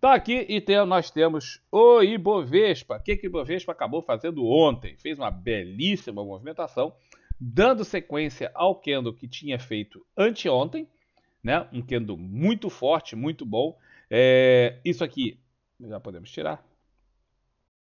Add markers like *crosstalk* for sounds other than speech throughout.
Tá aqui e tem, nós temos o Ibovespa. O que, que o Ibovespa acabou fazendo ontem? Fez uma belíssima movimentação, dando sequência ao candle que tinha feito anteontem, né? Um candle muito forte, muito bom. É, isso aqui já podemos tirar,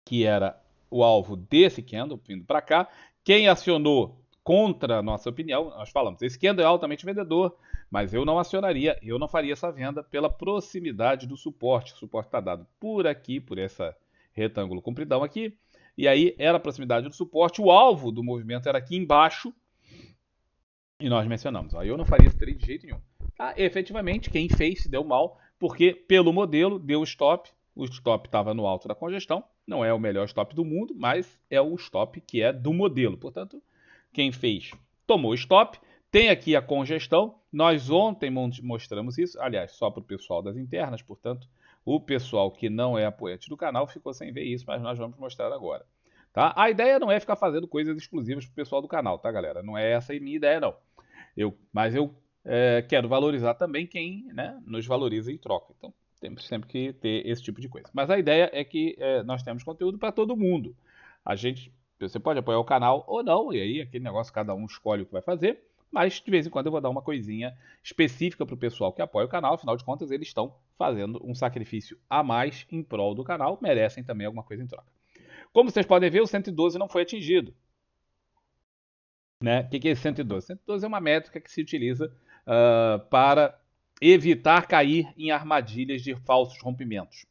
que era o alvo desse candle vindo para cá. Quem acionou contra a nossa opinião, nós falamos, esse candle é altamente vendedor, mas eu não acionaria, eu não faria essa venda pela proximidade do suporte. O suporte está dado por aqui, por esse retângulo compridão aqui. E aí era a proximidade do suporte. O alvo do movimento era aqui embaixo. E nós mencionamos. Aí eu não faria esse trade de jeito nenhum. Ah, efetivamente, quem fez se deu mal, porque pelo modelo deu stop. O stop estava no alto da congestão. Não é o melhor stop do mundo, mas é o stop que é do modelo. Portanto, quem fez tomou stop tem aqui a congestão. Nós ontem mostramos isso, aliás, só para o pessoal das internas, portanto, o pessoal que não é apoiante do canal ficou sem ver isso, mas nós vamos mostrar agora. Tá? A ideia não é ficar fazendo coisas exclusivas para o pessoal do canal, tá, galera? Não é essa a minha ideia, não. Eu, mas eu é, quero valorizar também quem né, nos valoriza em troca. Então, temos sempre que ter esse tipo de coisa. Mas a ideia é que é, nós temos conteúdo para todo mundo. A gente, você pode apoiar o canal ou não, e aí aquele negócio cada um escolhe o que vai fazer mas de vez em quando eu vou dar uma coisinha específica para o pessoal que apoia o canal, afinal de contas eles estão fazendo um sacrifício a mais em prol do canal, merecem também alguma coisa em troca. Como vocês podem ver, o 112 não foi atingido. Né? O que é esse 112? 112 é uma métrica que se utiliza uh, para evitar cair em armadilhas de falsos rompimentos.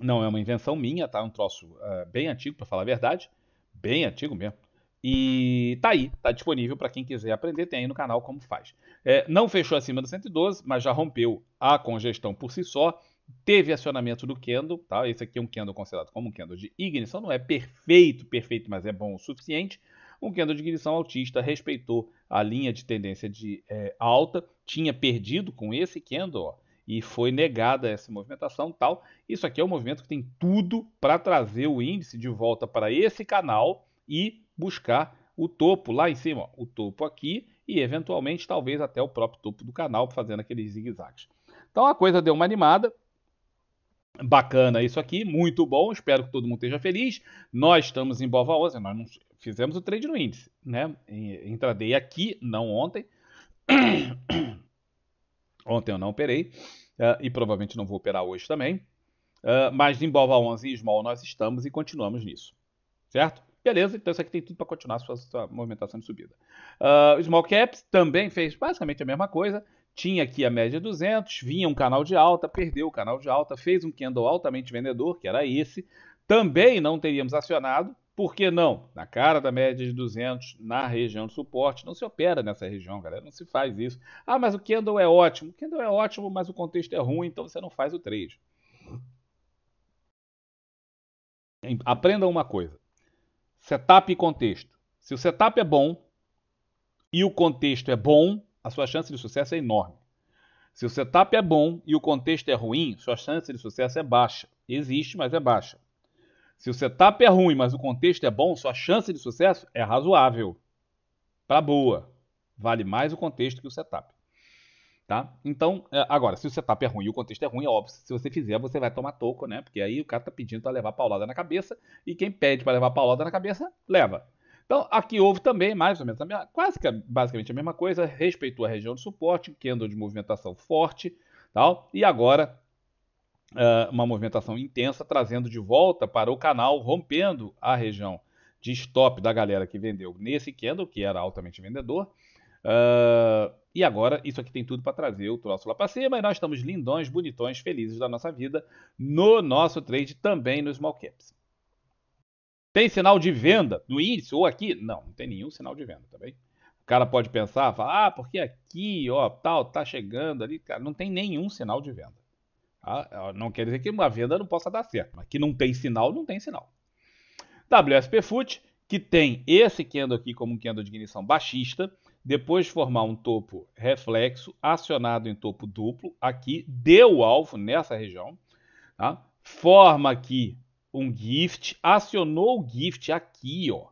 Não é uma invenção minha, tá? É um troço uh, bem antigo, para falar a verdade. Bem antigo mesmo. E tá aí, tá disponível para quem quiser aprender, tem aí no canal como faz. É, não fechou acima do 112, mas já rompeu a congestão por si só. Teve acionamento do kendo, tá? Esse aqui é um kendo considerado como um kendo de ignição, não é perfeito, perfeito, mas é bom o suficiente. Um kendo de ignição autista respeitou a linha de tendência de é, alta, tinha perdido com esse kendo ó, e foi negada essa movimentação tal. Isso aqui é um movimento que tem tudo para trazer o índice de volta para esse canal e buscar o topo lá em cima, ó, o topo aqui e eventualmente talvez até o próprio topo do canal fazendo aqueles zigue-zagues. Então a coisa deu uma animada. Bacana isso aqui, muito bom. Espero que todo mundo esteja feliz. Nós estamos em Bova 11, nós não fizemos o trade no índice, né? Entradei aqui, não ontem. *coughs* ontem eu não operei uh, e provavelmente não vou operar hoje também. Uh, mas em Bova 11 e Small nós estamos e continuamos nisso, certo? Beleza, então isso aqui tem tudo para continuar sua, sua, movimentação de subida. Uh, small Caps também fez basicamente a mesma coisa. Tinha aqui a média 200, vinha um canal de alta, perdeu o canal de alta, fez um candle altamente vendedor, que era esse. Também não teríamos acionado, por que não? Na cara da média de 200, na região de suporte, não se opera nessa região, galera, não se faz isso. Ah, mas o candle é ótimo. O candle é ótimo, mas o contexto é ruim, então você não faz o trade. Aprendam uma coisa. Setup e contexto. Se o setup é bom e o contexto é bom, a sua chance de sucesso é enorme. Se o setup é bom e o contexto é ruim, sua chance de sucesso é baixa. Existe, mas é baixa. Se o setup é ruim, mas o contexto é bom, sua chance de sucesso é razoável. Para boa. Vale mais o contexto que o setup. Tá? Então, é, agora, se o setup é ruim e o contexto é ruim, é óbvio, se você fizer, você vai tomar toco, né? Porque aí o cara tá pedindo para levar paulada na cabeça, e quem pede para levar paulada na cabeça, leva. Então, aqui houve também, mais ou menos, a mesma, quase que basicamente a mesma coisa, respeitou a região de suporte, que de movimentação forte, tal, e agora é, uma movimentação intensa, trazendo de volta para o canal, rompendo a região de stop da galera que vendeu nesse candle, que era altamente vendedor, Uh, e agora, isso aqui tem tudo para trazer o troço lá para cima e nós estamos lindões, bonitões, felizes da nossa vida no nosso trade também no Small Caps. Tem sinal de venda no índice ou aqui? Não, não tem nenhum sinal de venda, tá bem? O cara pode pensar, falar, ah, porque aqui, ó, tal, tá chegando ali, cara, não tem nenhum sinal de venda. Tá? Ah, não quer dizer que uma venda não possa dar certo, mas que não tem sinal, não tem sinal. WSP Foot, que tem esse candle aqui como um candle de ignição baixista, depois formar um topo reflexo acionado em topo duplo, aqui, deu o alvo nessa região, tá? forma aqui um gift, acionou o gift aqui, ó.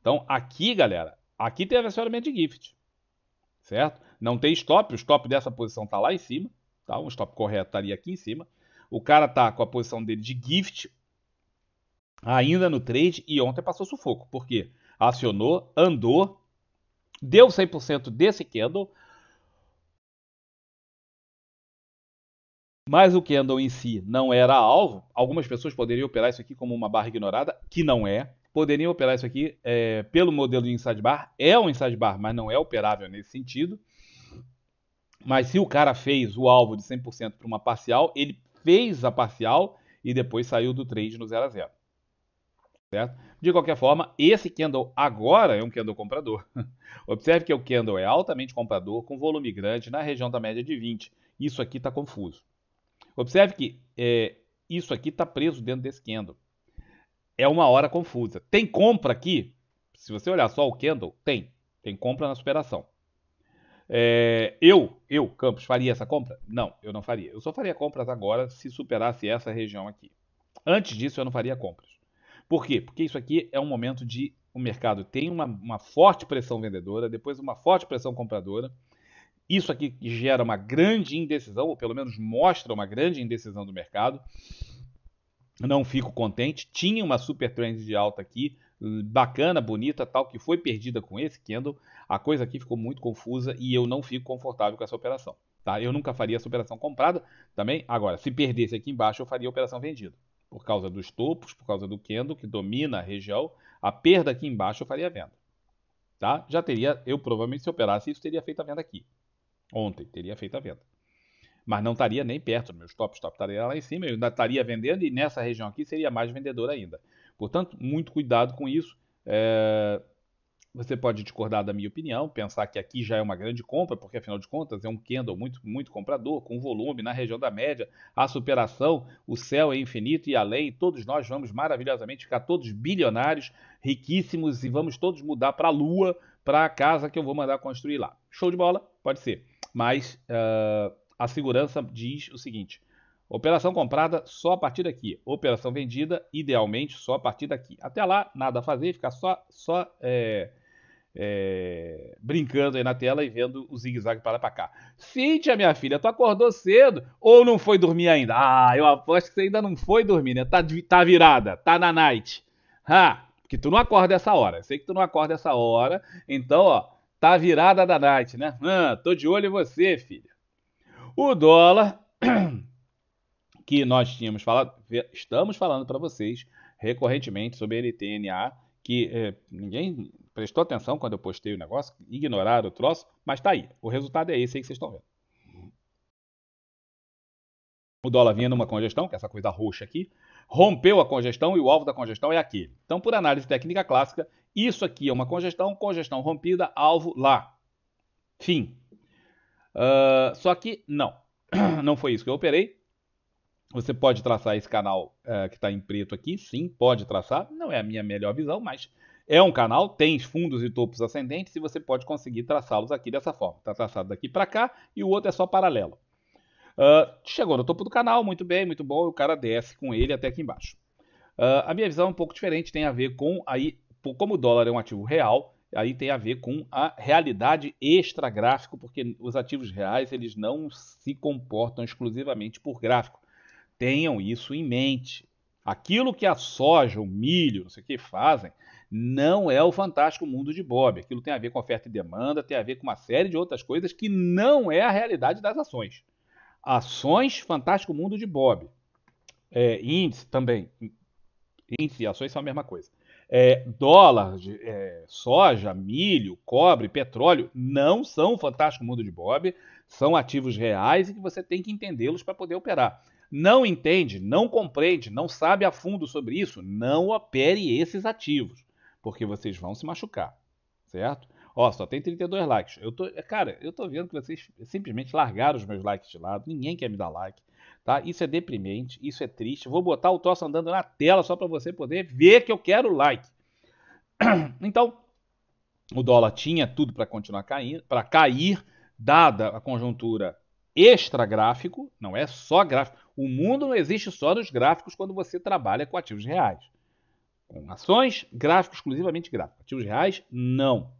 Então, aqui, galera, aqui teve acionamento de gift, certo? Não tem stop, o stop dessa posição está lá em cima, tá? Um stop correto estaria tá aqui em cima. O cara tá com a posição dele de gift ainda no trade e ontem passou sufoco, porque acionou, andou, deu 100% desse candle, mas o candle em si não era alvo. Algumas pessoas poderiam operar isso aqui como uma barra ignorada, que não é. Poderiam operar isso aqui é, pelo modelo de inside bar. É um inside bar, mas não é operável nesse sentido. Mas se o cara fez o alvo de 100% para uma parcial, ele fez a parcial e depois saiu do trade no 0 a 0. Certo? De qualquer forma, esse candle agora é um candle comprador. *laughs* Observe que o candle é altamente comprador, com volume grande na região da média de 20. Isso aqui está confuso. Observe que é, isso aqui está preso dentro desse candle. É uma hora confusa. Tem compra aqui? Se você olhar só o candle, tem. Tem compra na superação. É, eu, eu, Campos, faria essa compra? Não, eu não faria. Eu só faria compras agora se superasse essa região aqui. Antes disso, eu não faria compras. Por quê? Porque isso aqui é um momento de o mercado tem uma, uma forte pressão vendedora, depois uma forte pressão compradora. Isso aqui gera uma grande indecisão, ou pelo menos mostra uma grande indecisão do mercado. Não fico contente. Tinha uma super trend de alta aqui, bacana, bonita, tal, que foi perdida com esse candle. A coisa aqui ficou muito confusa e eu não fico confortável com essa operação. Tá? Eu nunca faria essa operação comprada também. Agora, se perdesse aqui embaixo, eu faria a operação vendida por causa dos topos, por causa do Kendo, que domina a região, a perda aqui embaixo eu faria a venda. Tá? Já teria, eu provavelmente se operasse isso, teria feito a venda aqui. Ontem, teria feito a venda. Mas não estaria nem perto dos meus tops, top estaria lá em cima, eu ainda estaria vendendo e nessa região aqui seria mais vendedor ainda. Portanto, muito cuidado com isso. É... Você pode discordar da minha opinião, pensar que aqui já é uma grande compra, porque afinal de contas é um candle muito, muito comprador, com volume na região da média, a superação, o céu é infinito e além, todos nós vamos maravilhosamente ficar todos bilionários, riquíssimos e vamos todos mudar para a lua, para a casa que eu vou mandar construir lá. Show de bola? Pode ser. Mas uh, a segurança diz o seguinte: Operação comprada só a partir daqui. Operação vendida, idealmente, só a partir daqui. Até lá, nada a fazer, ficar só, só é, é, brincando aí na tela e vendo o zigue-zague para lá para cá. Cíntia, minha filha, tu acordou cedo ou não foi dormir ainda? Ah, eu aposto que você ainda não foi dormir, né? Tá, tá virada, tá na night. Ah, que tu não acorda essa hora. Sei que tu não acorda essa hora, então, ó, tá virada da night, né? Ah, tô de olho em você, filha. O dólar. *clears throat* que nós tínhamos falado, estamos falando para vocês recorrentemente sobre LTNA, que é, ninguém prestou atenção quando eu postei o negócio, ignoraram o troço, mas tá aí. O resultado é esse aí que vocês estão vendo. O dólar vinha numa congestão, que é essa coisa roxa aqui, rompeu a congestão e o alvo da congestão é aqui Então, por análise técnica clássica, isso aqui é uma congestão, congestão rompida, alvo lá. Fim. Uh, só que não, *clears throat* não foi isso que eu operei. Você pode traçar esse canal uh, que está em preto aqui, sim, pode traçar. Não é a minha melhor visão, mas é um canal, tem fundos e topos ascendentes e você pode conseguir traçá-los aqui dessa forma. Está traçado daqui para cá e o outro é só paralelo. Uh, chegou no topo do canal, muito bem, muito bom, e o cara desce com ele até aqui embaixo. Uh, a minha visão é um pouco diferente, tem a ver com aí, como o dólar é um ativo real, aí tem a ver com a realidade extra gráfico, porque os ativos reais eles não se comportam exclusivamente por gráfico. Tenham isso em mente. Aquilo que a soja, o milho, não sei o que fazem, não é o fantástico mundo de Bob. Aquilo tem a ver com oferta e demanda, tem a ver com uma série de outras coisas que não é a realidade das ações. Ações, fantástico mundo de Bob. É, índice também. Índice e ações são a mesma coisa. É, dólar, de, é, soja, milho, cobre, petróleo não são o fantástico mundo de Bob, são ativos reais e que você tem que entendê-los para poder operar não entende, não compreende, não sabe a fundo sobre isso, não opere esses ativos, porque vocês vão se machucar, certo? Ó, só tem 32 likes. Eu tô, cara, eu tô vendo que vocês simplesmente largaram os meus likes de lado, ninguém quer me dar like, tá? Isso é deprimente, isso é triste. Vou botar o troço andando na tela só para você poder ver que eu quero like. *clears throat* Então, o dólar tinha tudo para continuar caindo, para cair, dada a conjuntura extragráfico, não é só gráfico. O mundo não existe só nos gráficos quando você trabalha com ativos reais. Com ações, gráfico exclusivamente gráfico. Ativos reais, não.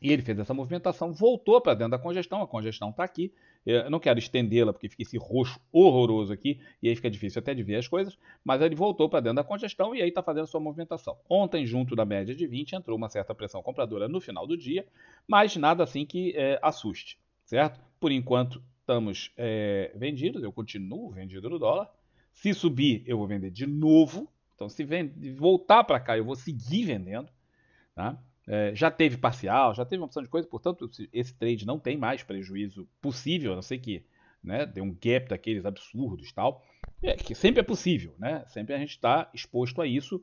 E ele fez essa movimentação, voltou para dentro da congestão, a congestão está aqui. Eu não quero estendê-la porque fica esse roxo horroroso aqui e aí fica difícil até de ver as coisas, mas ele voltou para dentro da congestão e aí está fazendo sua movimentação. Ontem, junto da média de 20, entrou uma certa pressão compradora no final do dia, mas nada assim que é, assuste certo? Por enquanto estamos é, vendidos, eu continuo vendido no dólar. Se subir, eu vou vender de novo. Então, se vende, voltar para cá, eu vou seguir vendendo. Tá? É, já teve parcial, já teve uma opção de coisa, portanto, esse trade não tem mais prejuízo possível, a não ser que né, dê um gap daqueles absurdos tal. É, que sempre é possível, né? Sempre a gente está exposto a isso,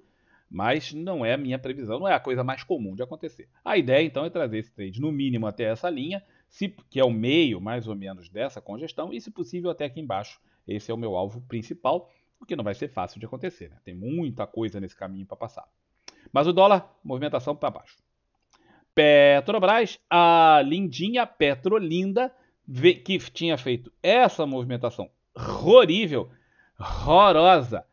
mas não é a minha previsão, não é a coisa mais comum de acontecer. A ideia, então, é trazer esse trade no mínimo até essa linha, se, que é o meio mais ou menos dessa congestão, e se possível até aqui embaixo. Esse é o meu alvo principal, o que não vai ser fácil de acontecer. Né? Tem muita coisa nesse caminho para passar. Mas o dólar, movimentação para baixo. Petrobras, a lindinha Petrolinda, que tinha feito essa movimentação horrível, horrorosa,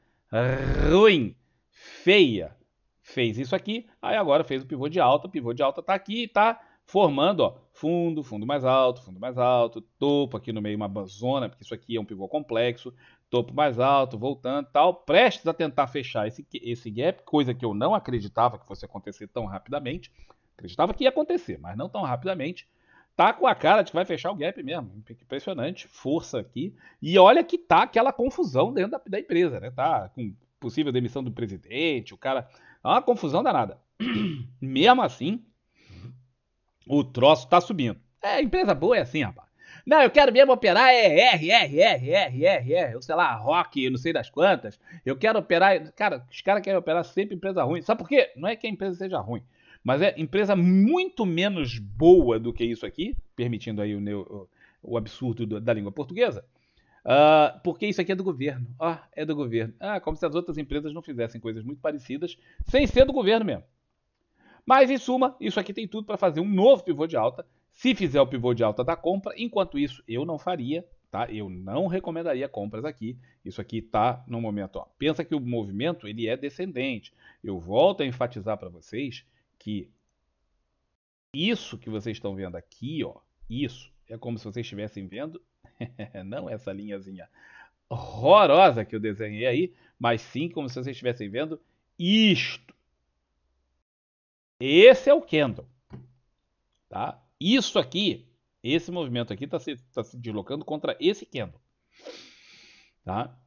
ruim, feia, fez isso aqui, aí agora fez o pivô de alta, o pivô de alta está aqui e está formando ó, fundo, fundo mais alto, fundo mais alto, topo aqui no meio uma zona, porque isso aqui é um pivô complexo, topo mais alto, voltando tal, prestes a tentar fechar esse, esse gap, coisa que eu não acreditava que fosse acontecer tão rapidamente, acreditava que ia acontecer, mas não tão rapidamente, tá com a cara de que vai fechar o gap mesmo. Impressionante, força aqui. E olha que tá aquela confusão dentro da, da empresa, né? Tá com possível demissão do presidente, o cara. É uma confusão danada. *clears throat* mesmo assim, o troço tá subindo. É, empresa boa é assim, rapaz. Não, eu quero mesmo operar é R, R, R, R, R, R, eu sei lá, rock, não sei das quantas. Eu quero operar. Cara, os caras querem operar sempre empresa ruim. Sabe por quê? Não é que a empresa seja ruim, mas é empresa muito menos boa do que isso aqui, permitindo aí o, o absurdo do, da língua portuguesa. Uh, porque isso aqui é do governo. Ó, oh, é do governo. Ah, como se as outras empresas não fizessem coisas muito parecidas, sem ser do governo mesmo. Mas, em suma, isso aqui tem tudo para fazer um novo pivô de alta. Se fizer o pivô de alta da compra, enquanto isso eu não faria, tá? Eu não recomendaria compras aqui. Isso aqui está no momento, ó. Pensa que o movimento ele é descendente. Eu volto a enfatizar para vocês que isso que vocês estão vendo aqui, ó, isso é como se vocês estivessem vendo *laughs* não essa linhazinha horrorosa que eu desenhei aí, mas sim como se vocês estivessem vendo isto esse é o candle. Tá? Isso aqui, esse movimento aqui está se, tá se deslocando contra esse candle. Tá?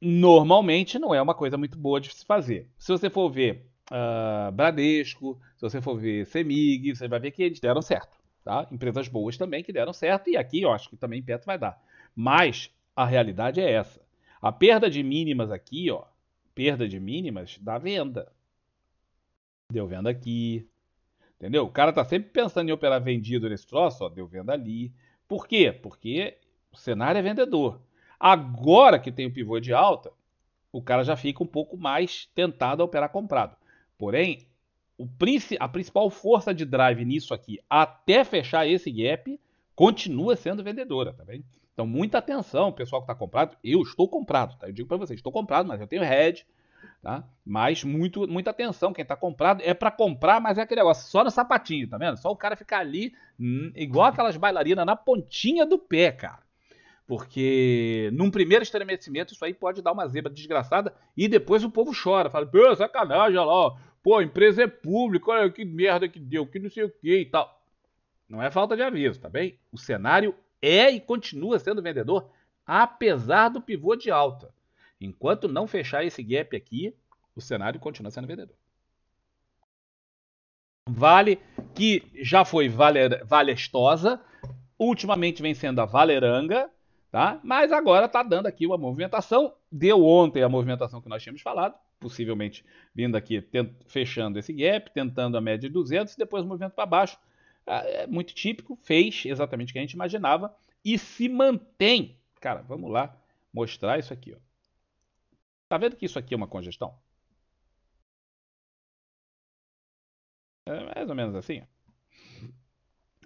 Normalmente não é uma coisa muito boa de se fazer. Se você for ver uh, Bradesco, se você for ver Semig, você vai ver que eles deram certo. Tá? Empresas boas também que deram certo, e aqui eu acho que também Petro vai dar. Mas a realidade é essa. A perda de mínimas aqui, ó, perda de mínimas da venda deu venda aqui. Entendeu? O cara tá sempre pensando em operar vendido nesse troço, ó, deu venda ali. Por quê? Porque o cenário é vendedor. Agora que tem o pivô de alta, o cara já fica um pouco mais tentado a operar comprado. Porém, o, a principal força de drive nisso aqui, até fechar esse gap, continua sendo vendedora, tá bem? Então, muita atenção, pessoal que está comprado. Eu estou comprado, tá? Eu digo para vocês, estou comprado, mas eu tenho head, Tá? Mas muito, muita atenção, quem está comprado é para comprar, mas é aquele negócio, só no sapatinho, tá vendo? Só o cara ficar ali, hum, igual aquelas bailarinas, na pontinha do pé, cara. Porque num primeiro estremecimento isso aí pode dar uma zebra desgraçada e depois o povo chora, fala, pô, sacanagem, olha lá, ó. pô, a empresa é pública, olha que merda que deu, que não sei o que e tal. Não é falta de aviso, tá bem? O cenário é e continua sendo vendedor, apesar do pivô de alta. Enquanto não fechar esse gap aqui, o cenário continua sendo vendedor. Vale, que já foi valer, valestosa, ultimamente vem sendo a valeranga, tá? mas agora está dando aqui uma movimentação. Deu ontem a movimentação que nós tínhamos falado, possivelmente vindo aqui, fechando esse gap, tentando a média de 200 e depois o movimento para baixo. Ah, é muito típico, fez exatamente o que a gente imaginava e se mantém. Cara, vamos lá mostrar isso aqui. Ó. Tá vendo que isso aqui é uma congestão? É mais ou menos assim.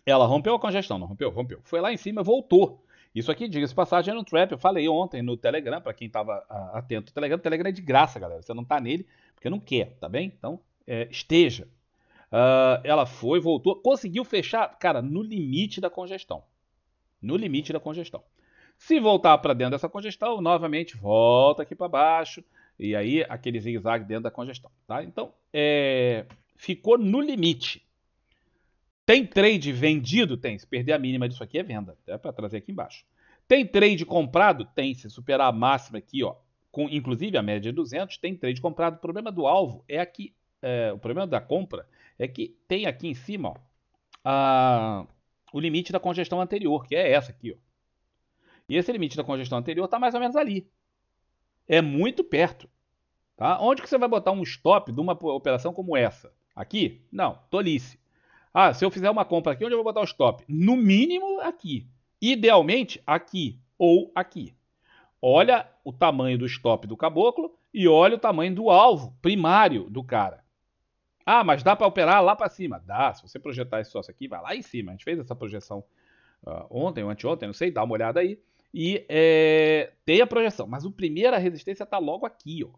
Ela rompeu a congestão, não rompeu? Rompeu. Foi lá em cima, voltou. Isso aqui, diga-se passagem, era um trap. Eu falei ontem no Telegram, para quem estava ah, atento. O Telegram, o Telegram é de graça, galera. Você não tá nele porque não quer, tá bem? Então, é, esteja. Uh, ela foi, voltou, conseguiu fechar, cara, no limite da congestão. No limite da congestão. Se voltar para dentro dessa congestão, novamente volta aqui para baixo e aí aquele zigue-zague dentro da congestão, tá? Então, é, ficou no limite. Tem trade vendido? Tem. Se perder a mínima disso aqui é venda, é para trazer aqui embaixo. Tem trade comprado? Tem. Se superar a máxima aqui, ó, com inclusive a média de 200, tem trade comprado. O problema do alvo é aqui, é, o problema da compra é que tem aqui em cima, ó, a, o limite da congestão anterior, que é essa aqui, ó. E esse limite da congestão anterior está mais ou menos ali. É muito perto. Tá? Onde que você vai botar um stop de uma operação como essa? Aqui? Não, tolice. Ah, se eu fizer uma compra aqui, onde eu vou botar o stop? No mínimo aqui. Idealmente aqui ou aqui. Olha o tamanho do stop do caboclo e olha o tamanho do alvo primário do cara. Ah, mas dá para operar lá para cima? Dá. Se você projetar esse sócio aqui, vai lá em cima. A gente fez essa projeção uh, ontem ou anteontem, não sei, dá uma olhada aí e é, a projeção. Mas o primeiro, a resistência está logo aqui, ó.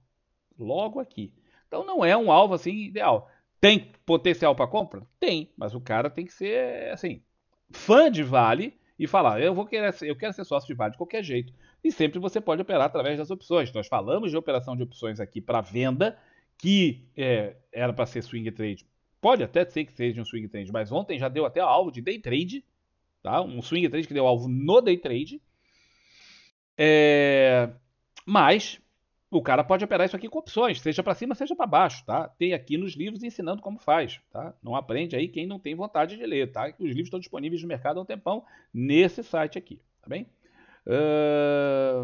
Logo aqui. Então não é um alvo assim ideal. Tem potencial para compra? Tem, mas o cara tem que ser assim, fã de Vale e falar, eu vou querer, eu quero ser sócio de Vale de qualquer jeito. E sempre você pode operar através das opções. Nós falamos de operação de opções aqui para venda, que é, era para ser swing trade. Pode até ser que seja um swing trade, mas ontem já deu até alvo de day trade, tá? Um swing trade que deu alvo no day trade. É... Mas o cara pode operar isso aqui com opções, seja para cima, seja para baixo, tá? Tem aqui nos livros ensinando como faz, tá? Não aprende aí quem não tem vontade de ler, tá? Os livros estão disponíveis no mercado há um tempão nesse site aqui, tá bem? Uh...